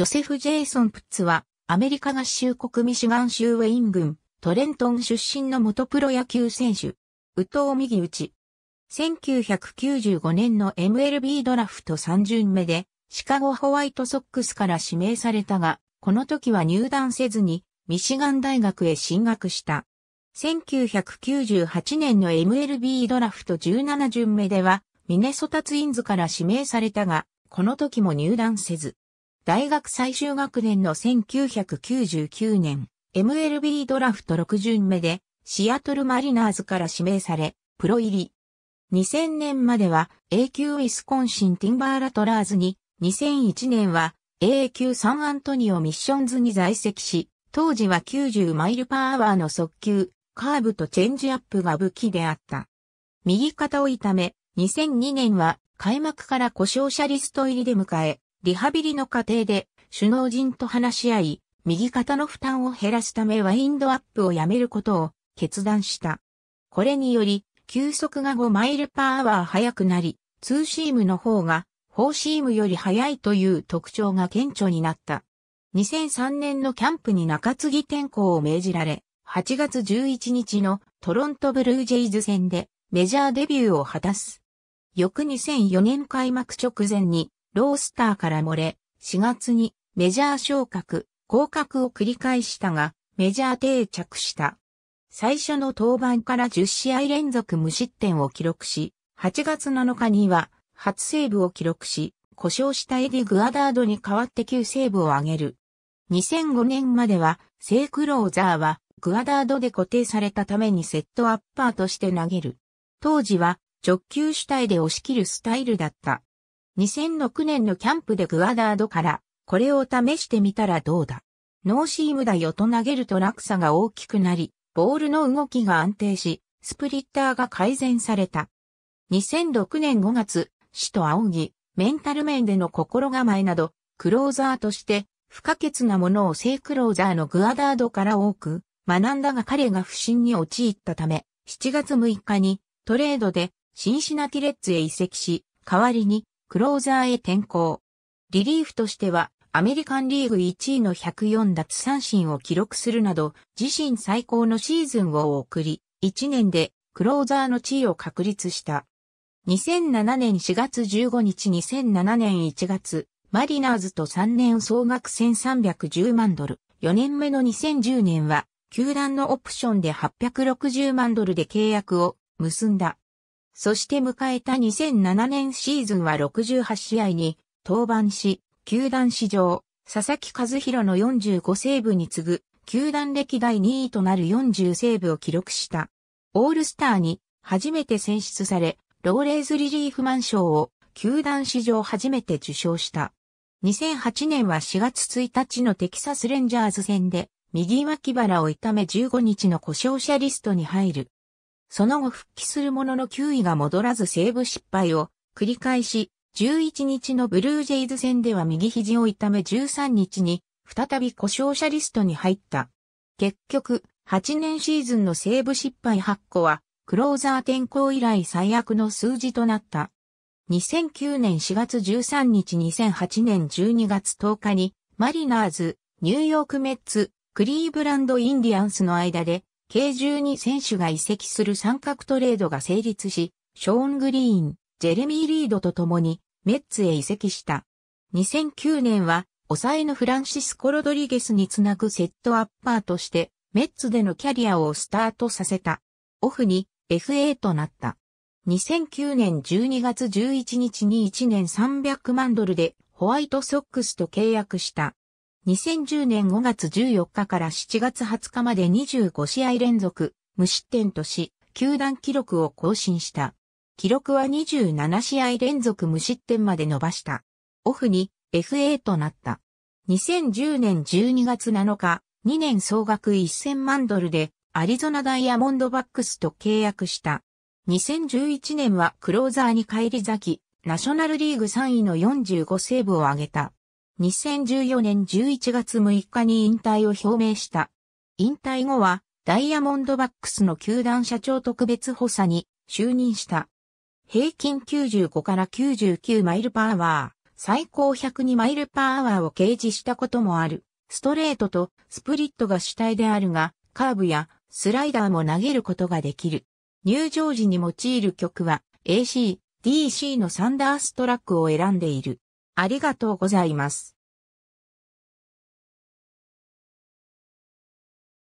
ジョセフ・ジェイソン・プッツは、アメリカ合衆国ミシガン州ウェイン郡、トレントン出身の元プロ野球選手。宇藤右打ち。1995年の MLB ドラフト3巡目で、シカゴホワイトソックスから指名されたが、この時は入団せずに、ミシガン大学へ進学した。1998年の MLB ドラフト17巡目では、ミネソタツインズから指名されたが、この時も入団せず、大学最終学年の1999年、MLB ドラフト6巡目で、シアトルマリナーズから指名され、プロ入り。2000年までは A 級ウィスコンシンティンバーラトラーズに、2001年は A 級サンアントニオミッションズに在籍し、当時は90マイルパーアワーの速球、カーブとチェンジアップが武器であった。右肩を痛め、2002年は開幕から故障者リスト入りで迎え、リハビリの過程で首脳陣と話し合い、右肩の負担を減らすためワインドアップをやめることを決断した。これにより、球速が5マイルパーアワー速くなり、ツーシームの方がフォーシームより速いという特徴が顕著になった。2003年のキャンプに中継ぎ転向を命じられ、8月11日のトロントブルージェイズ戦でメジャーデビューを果たす。翌2004年開幕直前にロースターから漏れ、4月にメジャー昇格、降格を繰り返したが、メジャー定着した。最初の登板から10試合連続無失点を記録し、8月7日には初セーブを記録し、故障したエディ・グアダードに代わって9セーブを挙げる。2005年までは、セイクローザーは、グアダードで固定されたためにセットアッパーとして投げる。当時は、直球主体で押し切るスタイルだった。2006年のキャンプでグアダードから、これを試してみたらどうだ。ノーシームだよと投げると落差が大きくなり、ボールの動きが安定し、スプリッターが改善された。2006年5月、死と仰ぎ、メンタル面での心構えなど、クローザーとして、不可欠なものを正クローザーのグアダードから多く、学んだが彼が不振に陥ったため、7月6日に、トレードで、シンシナティレッツへ移籍し、代わりに、クローザーへ転向。リリーフとしては、アメリカンリーグ1位の104奪三振を記録するなど、自身最高のシーズンを送り、1年でクローザーの地位を確立した。2007年4月15日2007年1月、マリナーズと3年総額1310万ドル、4年目の2010年は、球団のオプションで860万ドルで契約を結んだ。そして迎えた2007年シーズンは68試合に登板し、球団史上、佐々木和弘の45セーブに次ぐ、球団歴代2位となる40セーブを記録した。オールスターに初めて選出され、ローレーズリリーフマン賞を球団史上初めて受賞した。2008年は4月1日のテキサスレンジャーズ戦で、右脇腹を痛め15日の故障者リストに入る。その後復帰するものの球威が戻らずセーブ失敗を繰り返し、11日のブルージェイズ戦では右肘を痛め13日に再び故障者リストに入った。結局、8年シーズンのセーブ失敗8個は、クローザー転向以来最悪の数字となった。2009年4月13日2008年12月10日に、マリナーズ、ニューヨークメッツ、クリーブランドインディアンスの間で、計12選手が移籍する三角トレードが成立し、ショーン・グリーン、ジェレミー・リードと共にメッツへ移籍した。2009年は、抑えのフランシスコ・ロドリゲスにつなぐセットアッパーとして、メッツでのキャリアをスタートさせた。オフに FA となった。2009年12月11日に1年300万ドルでホワイトソックスと契約した。2010年5月14日から7月20日まで25試合連続無失点とし、球団記録を更新した。記録は27試合連続無失点まで伸ばした。オフに FA となった。2010年12月7日、2年総額1000万ドルでアリゾナダイヤモンドバックスと契約した。2011年はクローザーに返り咲き、ナショナルリーグ3位の45セーブを挙げた。2014年11月6日に引退を表明した。引退後は、ダイヤモンドバックスの球団社長特別補佐に就任した。平均95から99マイルパワー、最高102マイルパーワーを掲示したこともある。ストレートとスプリットが主体であるが、カーブやスライダーも投げることができる。入場時に用いる曲は AC、DC のサンダーストラックを選んでいる。ありがとうございます。